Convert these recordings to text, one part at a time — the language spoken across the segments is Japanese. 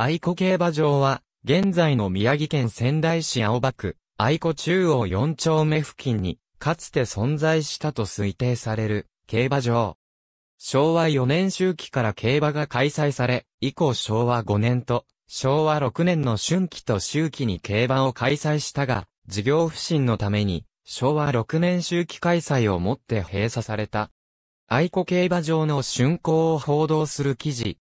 愛子競馬場は、現在の宮城県仙台市青葉区、愛子中央4丁目付近に、かつて存在したと推定される、競馬場。昭和4年周期から競馬が開催され、以降昭和5年と、昭和6年の春季と周期に競馬を開催したが、事業不振のために、昭和6年周期開催をもって閉鎖された。愛子競馬場の竣工を報道する記事、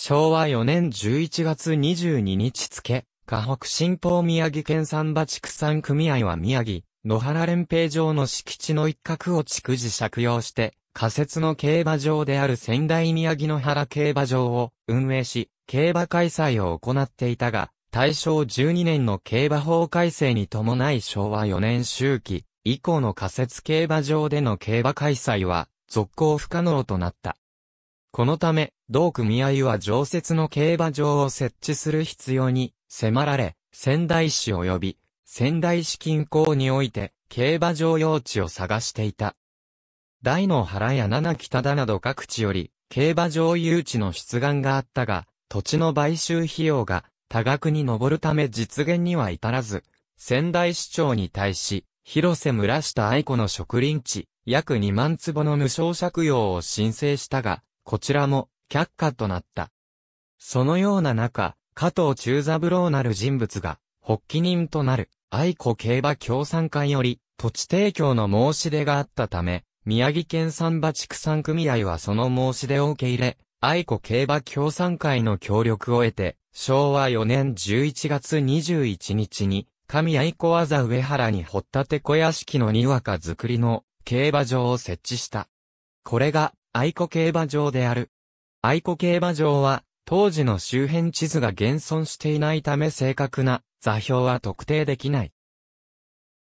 昭和4年11月22日付、河北新報宮城県産馬畜産組合は宮城、野原連平場の敷地の一角を築地借用して、仮設の競馬場である仙台宮城野原競馬場を運営し、競馬開催を行っていたが、大正12年の競馬法改正に伴い昭和4年周期以降の仮設競馬場での競馬開催は続行不可能となった。このため、同組合は常設の競馬場を設置する必要に迫られ、仙台市及び仙台市近郊において競馬場用地を探していた。大の原や七北田など各地より競馬場誘致の出願があったが、土地の買収費用が多額に上るため実現には至らず、仙台市長に対し、広瀬村下愛子の植林地、約2万坪の無償借用を申請したが、こちらも却下となった。そのような中、加藤中三郎なる人物が、発起人となる、愛子競馬協賛会より、土地提供の申し出があったため、宮城県三馬畜産組合はその申し出を受け入れ、愛子競馬協賛会の協力を得て、昭和4年11月21日に、神愛子技上原に掘ったて小屋敷のにわか作りの競馬場を設置した。これが愛子競馬場である。愛子競馬場は、当時の周辺地図が現存していないため正確な座標は特定できない。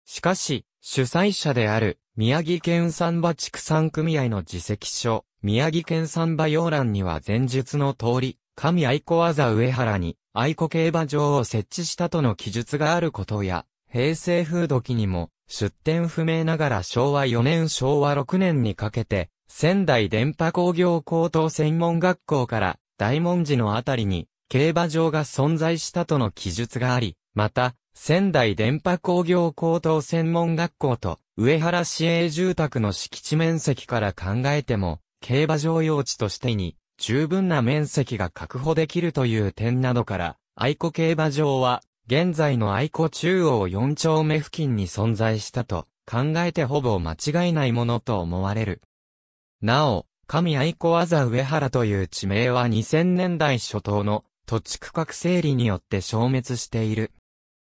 しかし、主催者である宮城県産馬畜産組合の自責書、宮城県産馬要欄には前述の通り、神愛子技上原に愛子競馬場を設置したとの記述があることや、平成風土記にも出典不明ながら昭和4年昭和6年にかけて仙台電波工業高等専門学校から大文字のあたりに競馬場が存在したとの記述があり、また、仙台電波工業高等専門学校と上原市営住宅の敷地面積から考えても、競馬場用地としてに十分な面積が確保できるという点などから、愛子競馬場は現在の愛子中央4丁目付近に存在したと考えてほぼ間違いないものと思われる。なお、神愛子あざ上原という地名は2000年代初頭の土地区画整理によって消滅している。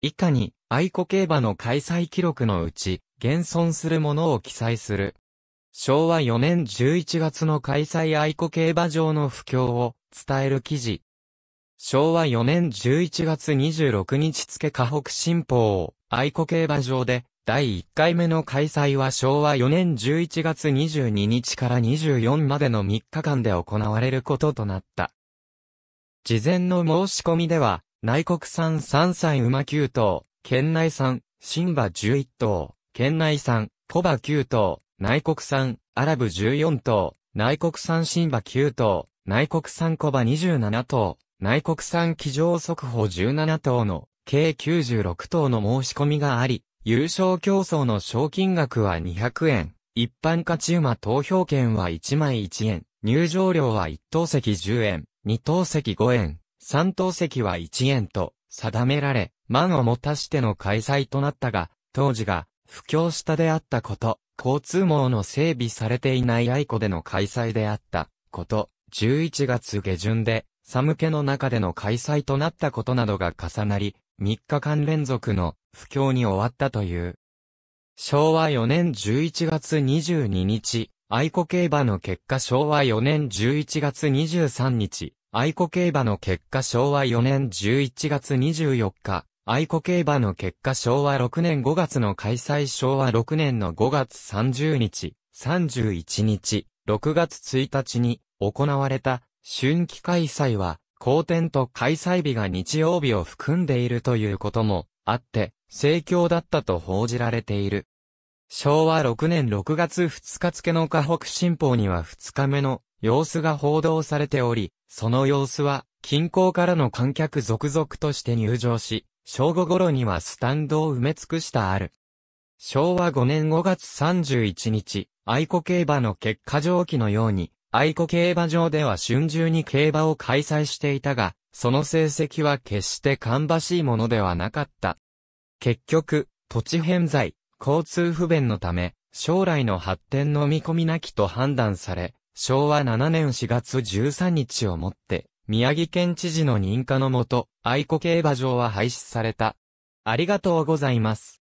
以下に、愛子競馬の開催記録のうち、現存するものを記載する。昭和4年11月の開催愛子競馬場の不況を伝える記事。昭和4年11月26日付河北新報を愛子競馬場で第1回目の開催は昭和4年11月22日から24までの3日間で行われることとなった。事前の申し込みでは、内国産3歳馬9頭、県内産、新馬11頭、県内産、コバ9頭、内国産、アラブ14頭、内国産新馬9頭、内国産コバ27頭、内国産騎乗速報17頭の計96頭の申し込みがあり、優勝競争の賞金額は200円。一般勝ち馬投票券は1枚1円。入場料は1等席10円、2等席5円、3等席は1円と定められ、満を持たしての開催となったが、当時が不況下であったこと、交通網の整備されていない愛子での開催であったこと、11月下旬で寒気の中での開催となったことなどが重なり、3日間連続の不況に終わったという。昭和4年11月22日、愛子競馬の結果昭和4年11月23日、愛子競馬の結果昭和4年11月24日、愛子競馬の結果昭和6年5月の開催昭和6年の5月30日、31日、6月1日に行われた春季開催は、好天と開催日が日曜日を含んでいるということもあって、盛況だったと報じられている。昭和6年6月2日付の河北新報には2日目の様子が報道されており、その様子は近郊からの観客続々として入場し、正午頃にはスタンドを埋め尽くしたある。昭和5年5月31日、愛子競馬の結果上記のように、愛子競馬場では春秋に競馬を開催していたが、その成績は決して芳しいものではなかった。結局、土地偏在、交通不便のため、将来の発展の見込みなきと判断され、昭和7年4月13日をもって、宮城県知事の認可のもと、愛子競馬場は廃止された。ありがとうございます。